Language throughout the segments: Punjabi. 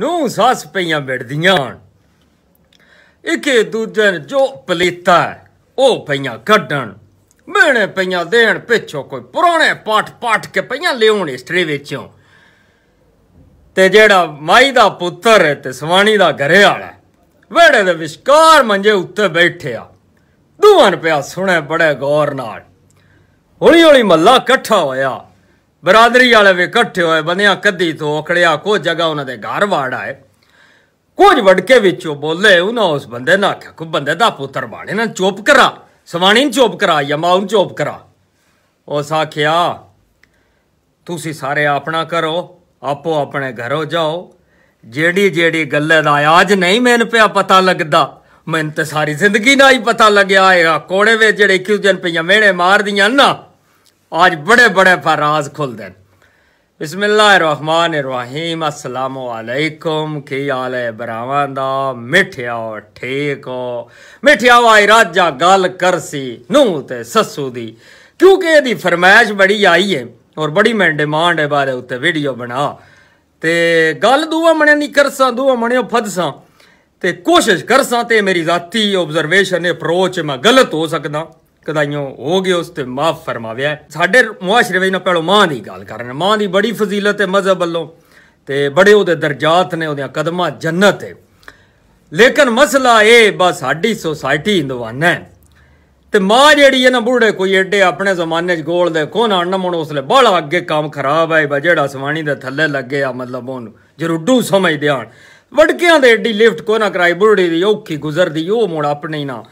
ਨੂੰ ਸਾਸ ਪਈਆਂ ਮਿਟਦੀਆਂ ਇੱਕੇ ਦੂਜੇ ਜੋ ਪਲੇਤਾ ਉਹ ਪਈਆਂ ਕੱਢਣ ਮੈਨੇ ਪਈਆਂ ਦੇਣ ਪਿੱਛੋਂ ਕੋਈ ਪੁਰਾਣੇ ਪਾਠ ਪਾਠ ਕੇ ਪਈਆਂ ਲਿਉਣ ਹਿਸਟਰੀ ਵਿੱਚੋਂ ਤੇ ਜਿਹੜਾ ਮਾਈ ਦਾ ਪੁੱਤਰ ਹੈ ਤੇ ਸਵਾਣੀ ਦਾ ਘਰੇ ਵਾਲਾ ਵੇੜੇ ਦੇ ਵਿਚਕਾਰ ਮੰਜੇ ਉੱਤੇ ਬੈਠਿਆ ਦੂਵਾਂ ਪਿਆ ਸੁਣੇ ਬੜੇ ਗੌਰ ਨਾਲ ਹੌਲੀ ਹੌਲੀ ਮੱਲਾ ਇਕੱਠਾ ਹੋਇਆ ਬਰਾਦਰੀ ਵਾਲੇ ਵੀ ਇਕੱਠੇ ਹੋਏ ਬੰਦਿਆਂ ਕੱਦੀ ਤੋਂ ਔਖੜਿਆ ਕੋ ਜਗਾ ਉਹਨਾਂ ਦੇ ਘਰ ਵਾੜ ਆਏ ਕੁਝ ਵੜਕੇ ਵਿੱਚੋਂ ਬੋਲੇ ਉਹਨਾਂ ਉਸ ਬੰਦੇ ਨਾਲ ਆਖਿਆ ਕੋ ਬੰਦੇ ਦਾ ਪੁੱਤਰ ਬਾਣੇ ਨਾ ਚੁੱਪ ਕਰਾ ਸਵਾਣੀ ਨੂੰ ਚੁੱਪ ਕਰਾ ਯਮਾਉ ਨੂੰ ਚੁੱਪ ਕਰਾ ਉਸ ਆਖਿਆ ਤੁਸੀਂ ਸਾਰੇ ਆਪਣਾ ਕਰੋ ਆਪੋ ਆਪਣੇ ਘਰੋਂ ਜਾਓ ਜਿਹੜੀ ਜਿਹੜੀ ਗੱਲੇ ਦਾ ਆਜ ਨਹੀਂ ਮੈਨੂੰ ਪਿਆ ਪਤਾ ਲੱਗਦਾ ਮੈਨੂੰ ਤੇ ਸਾਰੀ ਜ਼ਿੰਦਗੀ ਨਾਲ ਹੀ ਪਤਾ ਲੱਗਿਆ ਹੈਗਾ ਕੋੜੇ ਵਿੱਚ ਜਿਹੜੇ ਕਿਉਂ ਜਨ ਪਈਆਂ ਮੇੜੇ ਮਾਰਦੀਆਂ ਨਾ आज बड़े बड़े फराज खुल दें बिस्मिल्लाहमानीम असलामकुम की आल बरावाना मिठिया ठीक हो मिठिया आई राजा गल कर सी नूह तो ससू दी क्योंकि यदि फरमायश बड़ी आई है और बड़ी मैं डिमांड है बारे उत्ते वीडियो बना तो गल दूह मने नहीं कर सूह मने फदसा तो कोशिश कर सी मेरी जाति ओबजरवे अप्रोच मैं गलत हो सकता ਕਦਾਈਓ ਹੋ ਗਿਆ ਉਸ ਤੇ ਮਾਫ ਫਰਮਾਵਿਆ ਸਾਡੇ ਮੁਆਸ਼ਰੇ ਵਿੱਚ ਨਾ ਪਹਿਲੋ ਮਾਂ ਦੀ ਗੱਲ ਕਰਨ ਮਾਂ ਦੀ ਬੜੀ ਫਜ਼ੀਲਤ ਹੈ ਮਜ਼ਹਬ ਵੱਲੋਂ ਤੇ ਬੜੇ ਉਹਦੇ ਦਰਜਾਤ ਨੇ ਉਹਦੀਆਂ ਕਦਮਾਂ ਜੰਨਤ ਹੈ ਲੇਕਿਨ ਮਸਲਾ ਇਹ ਬਸ ਸਾਡੀ ਸੋਸਾਇਟੀ ਹਿੰਦਵਾਨਾ ਹੈ ਤੇ ਮਾਂ ਜਿਹੜੀ ਹੈ ਨਾ ਬੁੜੇ ਕੋਈ ਐਡੇ ਆਪਣੇ ਜ਼ਮਾਨੇ 'ਚ ਗੋਲ ਦੇ ਕੋਨ ਆਣ ਮਣ ਉਸਲੇ ਬੜਾ ਅੱਗੇ ਕੰਮ ਖਰਾਬ ਹੈ ਬਾ ਜਿਹੜਾ ਸਵਾਣੀ ਦੇ ਥੱਲੇ ਲੱਗੇ ਆ ਮਤਲਬ ਉਹਨੂੰ ਜਰੂਡੂ ਸਮਝਦੇ ਆਣ ਵੜਕਿਆਂ ਦੇ ਐਡੀ ਲਿਫਟ ਕੋ ਨਾ ਕਰਾਈ ਬੁੜੀ ਦੀ ਔਖੀ ਗੁਜ਼ਰਦੀ ਉਹ ਮੋੜ ਆਪਣੇ ਨਾ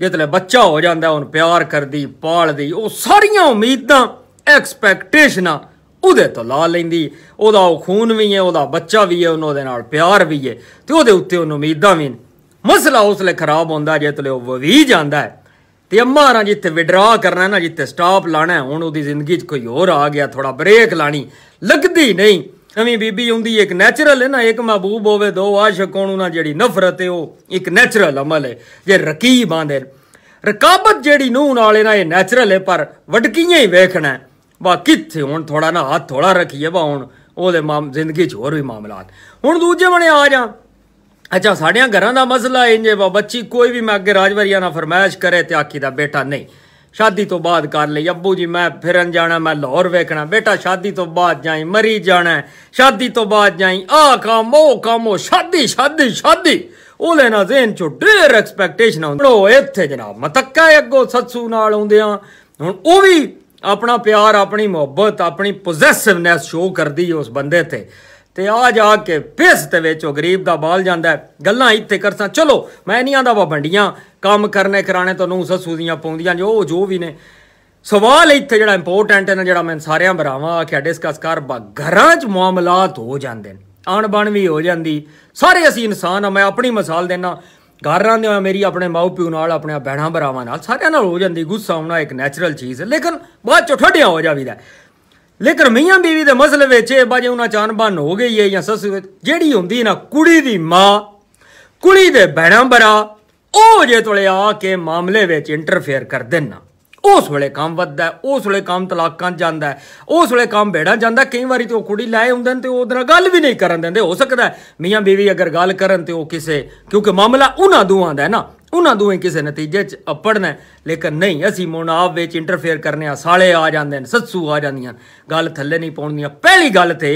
ਜਿਤਲੇ ਬੱਚਾ ਹੋ ਜਾਂਦਾ ਉਹਨੂੰ ਪਿਆਰ ਕਰਦੀ ਪਾਲਦੀ ਉਹ ਸਾਰੀਆਂ ਉਮੀਦਾਂ ਐਕਸਪੈਕਟੇਸ਼ਨਾਂ ਉਹਦੇ ਤੋਂ ਲਾ ਲੈਂਦੀ ਉਹਦਾ ਉਹ ਖੂਨ ਵੀ ਹੈ ਉਹਦਾ ਬੱਚਾ ਵੀ ਹੈ ਉਹਨਾਂ ਦੇ ਨਾਲ ਪਿਆਰ ਵੀ ਹੈ ਤੇ ਉਹਦੇ ਉੱਤੇ ਉਹਨੂੰ ਉਮੀਦਾਂ ਵੀ ਮਸਲਾ ਉਸ ਲਈ ਖਰਾਬ ਹੁੰਦਾ ਜਿਤਲੇ ਉਹ ਵੀ ਜਾਂਦਾ ਹੈ ਤੇ ਅੰਮਾ ਰਾਂ ਜਿੱਥੇ ਵਿਡਰਾ ਕਰਨਾ ਨਾ ਜਿੱਥੇ ਸਟਾਪ ਲਾਣਾ ਹੁਣ ਉਹਦੀ ਜ਼ਿੰਦਗੀ 'ਚ ਕੋਈ ਹੋਰ ਆ ਗਿਆ ਥੋੜਾ ਬ੍ਰੇਕ ਲਾਣੀ ਲੱਗਦੀ ਨਹੀਂ ਨਵੀਂ ਬੀਬੀ ਹੁੰਦੀ ਇੱਕ ਨੈਚੁਰਲ ਹੈ ਨਾ ਇੱਕ ਮਹਬੂਬ ਹੋਵੇ ਦੋ ਆਸ਼ਿਕ ਹੋਣ ਉਹਨਾਂ ਜਿਹੜੀ ਨਫ਼ਰਤ ਹੈ ਉਹ ਇੱਕ ਨੈਚੁਰਲ ਅਮਲ ਹੈ ਜੇ ਰਕੀਬ ਆਂਦੇ ਰਕਾਬਤ ਜਿਹੜੀ ਨੂੰ ਨਾਲ ਨਾ ਇਹ ਨੈਚੁਰਲ ਹੈ ਪਰ ਵਡਕੀਆਂ ਹੀ ਵੇਖਣਾ ਵਾ ਕਿੱਥੇ ਹੁਣ ਥੋੜਾ ਨਾ ਹੱਥ ਥੋੜਾ ਰੱਖੀਏ ਵਾ ਹੁਣ ਉਹਦੇ ਮਾਮ ਜ਼ਿੰਦਗੀ 'ਚ ਹੋਰ ਵੀ ਮਾਮਲਾਤ ਹੁਣ ਦੂਜੇ ਬਣੇ ਆ ਜਾ ਅੱਛਾ ਸਾਡਿਆਂ ਘਰਾਂ ਦਾ ਮਸਲਾ ਇੰਜੇ ਵਾ ਬੱਚੀ ਕੋਈ ਵੀ ਮੈਂ ਅੱਗੇ ਰਾਜਵਰੀਆ ਨਾ ਫਰਮਾਇਸ਼ ਕਰੇ ਤੇ ਆਕੀ ਦਾ ਬੇਟਾ ਨਹੀਂ ਸ਼ਾਦੀ ਤੋਂ ਬਾਅਦ ਕਰ ਲਈ ਅੱਬੂ ਜੀ ਮੈਂ ਫਿਰਨ ਜਾਣਾ ਮੈਂ ਲਾਹੌਰ ਵੇਖਣਾ ਬੇਟਾ ਸ਼ਾਦੀ ਤੋਂ ਬਾਅਦ ਜਾਈ ਮਰੀ ਜਾਣਾ ਸ਼ਾਦੀ ਤੋਂ ਬਾਅਦ ਜਾਈ ਆ ਕੰਮ ਉਹ ਕੰਮ ਉਹ ਸ਼ਾਦੀ ਸ਼ਾਦੀ ਸ਼ਾਦੀ ਉਹਦੇ ਨਾਲ ਜ਼ੇਨ ਚ ਡੇਰ ਐਕਸਪੈਕਟੇਸ਼ਨ ਆਉਂਦੀ ਇੱਥੇ ਜਨਾਬ ਮਤੱਕਾ ਅੱਗੋ ਸੱਸੂ ਨਾਲ ਆਉਂਦਿਆਂ ਹੁਣ ਉਹ ਵੀ ਆਪਣਾ ਪਿਆਰ ਆਪਣੀ ਮੁਹੱਬਤ ਆਪਣੀ ਪੋਜ਼ੈਸਿਵਨੈਸ ਸ਼ੋ ਕਰਦੀ ਉਸ ਬੰਦੇ ਤੇ ਤੇ ਆ ਜਾ ਕੇ ਪਿਸ ਤੇ ਵਿੱਚ ਉਹ ਗਰੀਬ ਦਾ ਬਾਲ ਜਾਂਦਾ ਗੱਲਾਂ ਇੱਥੇ ਕਰਸਾਂ ਚਲੋ ਮੈਂ ਨਹੀਂ ਆਂਦਾ ਵਾ ਬੰਡੀਆਂ ਕੰਮ ਕਰਨੇ ਕਰਾਣੇ ਤੁਹਾਨੂੰ ਸੱਸੂ ਦੀਆਂ ਪਾਉਂਦੀਆਂ ਜੋ ਜੋ ਵੀ ਨੇ ਸਵਾਲ ਇੱਥੇ ਜਿਹੜਾ ਇੰਪੋਰਟੈਂਟ ਹੈ ਨਾ ਜਿਹੜਾ ਮੈਂ ਸਾਰਿਆਂ ਭਰਾਵਾਂ ਆਖਿਆ ਡਿਸਕਸ ਕਰ ਬਾ ਘਰਾਂ 'ਚ ਮਾਮਲਾਤ ਹੋ ਜਾਂਦੇ ਨੇ ਆਣ ਬਣ ਵੀ ਹੋ ਜਾਂਦੀ ਸਾਰੇ ਅਸੀਂ ਇਨਸਾਨ ਆ ਮੈਂ ਆਪਣੀ ਮਿਸਾਲ ਦੇਣਾ ਘਰ ਰਹਿੰਦੇ ਹੋਇਆ ਮੇਰੀ ਆਪਣੇ ਮਾਉ ਪਿਓ ਨਾਲ ਆਪਣੇ ਬਹਿਣਾ ਭਰਾਵਾਂ ਨਾਲ ਸਾਰਿਆਂ ਨਾਲ ਹੋ ਜਾਂਦੀ ਗੁੱਸਾ ਆਉਣਾ ਇੱਕ ਨੇਚਰਲ ਚੀਜ਼ ਹੈ ਲੇਕਿਨ ਬਾਅਦ ਚੋਂ ਠੱਡਿਆ ਹੋ ਜਾਵੀਦਾ ਲੇਕਿਨ ਮੀਆਂ ਬੀਵੀ ਦੇ ਮਸਲੇ ਵਿੱਚ ਇਹ ਬਾਜੇ ਉਹਨਾਂ ਚਾਨ ਬੰਨ ਹੋ ਗਈ ਹੈ ਜਾਂ ਸੱਸੂ ਜਿਹੜੀ ਹੁੰਦੀ ਨਾ ਕੁੜੀ ਦੀ ਮਾਂ ਕੁੜੀ ਦੇ ਭੈਣਾਂ ਬਰਾ ਉਹ ਜੇ ਤੋਲੇ ਆ ਕੇ ਮਾਮਲੇ ਵਿੱਚ ਇੰਟਰਫੇਅਰ ਕਰ ਦੇਣਾ ਉਸ ਵੇਲੇ ਕੰਮ ਵੱਧਦਾ ਉਸ ਵੇਲੇ ਕੰਮ ਤਲਾਕਾਂ ਜਾਂਦਾ ਉਸ ਵੇਲੇ ਕੰਮ ਬੇੜਾ ਜਾਂਦਾ ਕਈ ਵਾਰੀ ਤੇ ਉਹ ਕੁੜੀ ਲਾਏ ਹੁੰਦੇ ਨੇ ਤੇ ਉਹ ਨਾਲ ਗੱਲ ਵੀ ਨਹੀਂ ਕਰਨ ਦਿੰਦੇ ਹੋ ਸਕਦਾ ਮੀਆਂ ਬੀਵੀ ਅਗਰ ਗੱਲ ਕਰਨ ਤੇ ਉਹ ਕਿਸੇ ਕਿਉਂਕਿ ਮਾਮਲਾ ਉਹਨਾਂ ਦੋਵਾਂ ਦਾ ਹੈ ਨਾ ਉਹਨਾਂ ਦੋਵੇਂ ਕਿਸੇ ਨਤੀਜੇ 'ਚ ਅਪੜਨਾ ਲੇਕਿਨ ਨਹੀਂ ਅਸੀਂ ਮੁਨਾਵ ਵਿੱਚ ਇੰਟਰਫੇਅਰ ਕਰਨੇ ਆ ਸਾਲੇ ਆ ਜਾਂਦੇ ਨੇ ਸੱਸੂ ਆ ਜਾਂਦੀਆਂ ਗੱਲ ਥੱਲੇ ਨਹੀਂ ਪਾਉਣਦੀਆਂ ਪਹਿਲੀ ਗੱਲ ਤੇ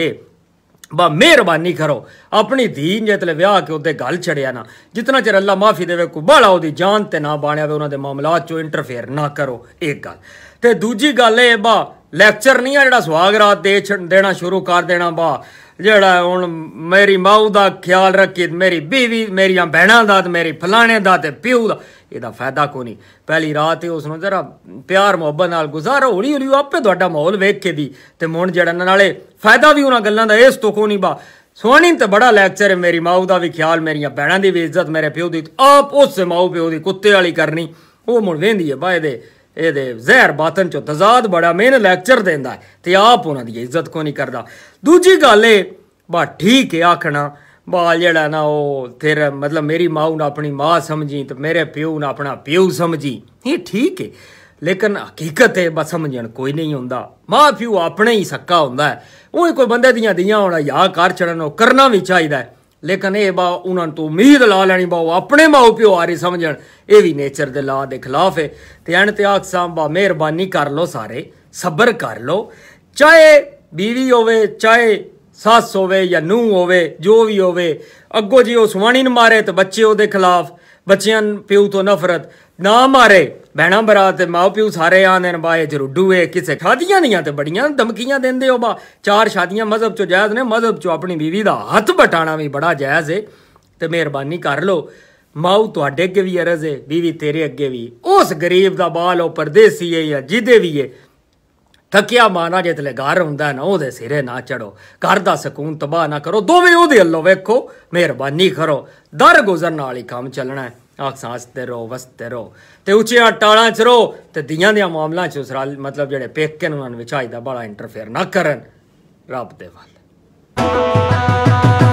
ਬਾ ਮਿਹਰਬਾਨੀ ਕਰੋ ਆਪਣੀ ਧੀਨ ਤਲੇ ਵਿਆਹ ਕੇ ਉਹਦੇ ਗੱਲ ਛੜਿਆ ਨਾ ਜਿਤਨਾ ਚਿਰ ਅੱਲਾ ਮਾਫੀ ਦੇਵੇ ਕੋ ਬਾਲਾ ਉਹਦੀ ਜਾਨ ਤੇ ਨਾ ਬਾਣਿਆ ਵੇ ਉਹਨਾਂ ਦੇ ਮਾਮਲਾਤ 'ਚੋਂ ਇੰਟਰਫੇਅਰ ਨਾ ਕਰੋ ਇੱਕ ਗੱਲ ਤੇ ਦੂਜੀ ਗੱਲ ਇਹ ਬਾ ਲੈਕਚਰ ਨਹੀਂ ਆ ਜਿਹੜਾ ਸੁਹਾਗ ਰਾਤ ਦੇ ਦੇਣਾ ਸ਼ੁਰੂ ਕਰ ਦੇਣਾ ਬਾ ਜਿਹੜਾ ਹੁਣ ਮੇਰੀ ਮਾਉ ਦਾ ਖਿਆਲ ਰੱਖੀ ਮੇਰੀ ਬੀਵੀ ਮੇਰੀਆਂ ਭੈਣਾਂ ਦਾ ਤੇ ਮੇਰੀ ਫਲਾਣੇ ਦਾ ਤੇ ਪਿਓ ਦਾ ਇਹਦਾ ਫਾਇਦਾ ਕੋ ਨਹੀਂ ਪਹਿਲੀ ਰਾਤ ਹੀ ਉਸ ਨੂੰ ਜਰਾ ਪਿਆਰ ਮੁਹੱਬਤ ਨਾਲ ਗੁਜ਼ਾਰੋ ਹੌਲੀ ਹੌਲੀ ਆਪੇ ਤੁਹਾਡਾ ਮਾਹੌਲ ਵੇਖ ਕੇ ਦੀ ਤੇ ਮੁੰਡ ਜਿਹੜਾ ਨਾਲੇ ਫਾਇਦਾ ਵੀ ਉਹਨਾਂ ਗੱਲਾਂ ਦਾ ਇਸ ਤੋਂ ਕੋ ਨਹੀਂ ਬਾ ਸੋਹਣੀ ਤੇ ਬੜਾ ਲੈਕਚਰ ਹੈ ਮੇਰੀ ਮਾਉ ਦਾ ਵੀ ਖਿਆਲ ਮੇਰੀਆਂ ਭੈਣਾਂ ਦੀ ਵੀ ਇੱਜ਼ਤ ਮੇਰੇ ਪਿਓ ਦੀ ਆਪ ਉਸ ਮਾਉ ਪਿਓ ਦੀ ਕੁੱਤੇ ਵਾਲੀ ਕਰਨੀ ਉਹ ਮੁੜ ਵੇਂਦੀ ਹੈ ਬਾਏ ਦੇ ਇਹਦੇ ਜ਼ਹਿਰ ਬਾਤਨ ਚੋਂ ਤਜ਼ਾਦ ਬੜਾ ਮੇਨ ਲੈਕਚਰ ਦਿੰਦਾ ਤੇ ਆਪ ਉਹਨਾਂ ਦੀ ਇੱਜ਼ਤ ਕੋ ਨਹੀਂ ਕਰਦਾ ਦੂਜੀ ਗੱਲ ਏ ਬਾ ਠੀਕ ਹੈ ਆਖਣਾ ਬਾ ਜਿਹੜਾ ਨਾ ਉਹ ਫਿਰ ਮਤਲਬ ਮੇਰੀ ਮਾਂ ਨੂੰ ਆਪਣੀ ਮਾਂ ਸਮਝੀ ਤੇ ਮੇਰੇ ਪਿਓ ਨੂੰ ਆਪਣਾ ਪਿਓ ਸਮਝੀ ਇਹ ਠੀਕ ਹੈ ਲੇਕਿਨ ਹਕੀਕਤ ਹੈ ਬਸ ਸਮਝਣ ਕੋਈ ਨਹੀਂ ਹੁੰਦਾ ਮਾਂ ਪਿਓ ਆਪਣੇ ਹੀ ਸੱਕਾ ਹੁੰਦਾ ਹੈ ਉਹ ਕੋਈ ਬੰਦੇ ਦੀਆਂ ਦੀਆਂ ਹੋਣਾ ਯਾ ਕਰ ਚੜਨ ਉਹ ਕਰਨਾ ਵੀ ਚਾਹੀਦਾ ਹੈ ਲੇਕਿਨ ਇਹ ਬਾ ਉਹਨਾਂ ਤੋਂ ਉਮੀਦ ਲਾ ਲੈਣੀ ਬਾ ਆਪਣੇ ਮਾਪੇ ਪਿਓ ਆਰੇ ਸਮਝਣ ਇਹ ਵੀ ਨੇਚਰ ਦੇ ਲਾ ਦੇ ਖਿਲਾਫ ਹੈ ਤੇ ਅਣ ਤੇ ਆਖ ਸਾਹਿਬ ਬਾ ਮਿਹਰਬਾਨੀ ਕਰ ਲੋ ਸਾਰੇ ਸਬਰ ਕਰ ਲੋ ਚਾਹੇ ਬੀਵੀ ਹੋਵੇ ਚਾਹੇ ਸੱਸ ਹੋਵੇ ਜਾਂ ਨੂੰ ਹੋਵੇ ਜੋ ਵੀ ਹੋਵੇ ਅੱਗੋ ਜੀ ਉਹ ਸੁਵਾਣੀ ਨ ਮਾਰੇ ਤੇ ਬੱਚੇ ਉਹਦੇ ਖਿਲਾਫ ਬੱਚਿਆਂ ਪਿਓ ਤੋਂ ਨਫ਼ਰਤ ਨਾ ਮਾਰੇ ਬਹਿਣਾ ਬਰਾਤ ਤੇ ਮਾਂ ਪਿਓ ਸਾਰੇ ਆਂਦੇ ਨੇ ਬਾਏ ਜਰੂਡੂ ਏ ਕਿਸੇ ਖਾਦੀਆਂ ਨਹੀਂ ਤੇ ਬੜੀਆਂ ਧਮਕੀਆਂ ਦਿੰਦੇ ਹੋ ਬਾ ਚਾਰ ਸ਼ਾਦੀਆਂ ਮਜ਼ਹਬ ਚੋਂ ਜਾਇਜ਼ ਨੇ ਮਜ਼ਹਬ ਚੋਂ ਆਪਣੀ ਬੀਵੀ ਦਾ ਹੱਥ ਬਟਾਣਾ ਵੀ ਬੜਾ ਜਾਇਜ਼ ਏ ਤੇ ਮਿਹਰਬਾਨੀ ਕਰ ਲੋ ਮਾਉ ਤੁਹਾਡੇ ਅੱਗੇ ਵੀ ਅਰਜ਼ ਏ ਬੀਵੀ ਤੇਰੇ ਅੱਗੇ ਵੀ ਉਸ ਗਰੀਬ ਦਾ ਬਾਲ ਉਹ ਪਰਦੇਸੀ ਏ ਜਾਂ ਜਿਹਦੇ ਵੀ ਏ ਥੱਕਿਆ ਮਾਨਾ ਜੇ ਤਲੇ ਘਰ ਹੁੰਦਾ ਨਾ ਉਹਦੇ ਸਿਰੇ ਨਾ ਚੜੋ ਘਰ ਦਾ ਸਕੂਨ ਤਬਾਹ ਨਾ ਕਰੋ ਦੋਵੇਂ ਉਹਦੇ ਅੱਲੋ ਵੇਖੋ ਮਿਹਰਬਾਨੀ ਕਰੋ ਦਰ ਗੁਜ਼ਰਨ ਵਾਲੀ ਕੰਮ ਚੱਲਣਾ ਹੈ ਆਖ ਸਾਸ ਤੇ ਰੋ ਵਸ ਤੇ ਰੋ ਤੇ ਉੱਚੇ ਟਾਲਾਂ ਚ ਰੋ ਤੇ ਦੀਆਂ ਦੇ ਮਾਮਲਾ ਚ ਉਸਰਾਲ ਮਤਲਬ ਜਿਹੜੇ ਪੇਕੇ ਨੂੰ ਉਹਨਾਂ ਵਿੱਚ ਬੜਾ ਇੰਟਰਫੇਅਰ ਨਾ ਕਰਨ ਰੱਬ ਦੇ ਵੱਲ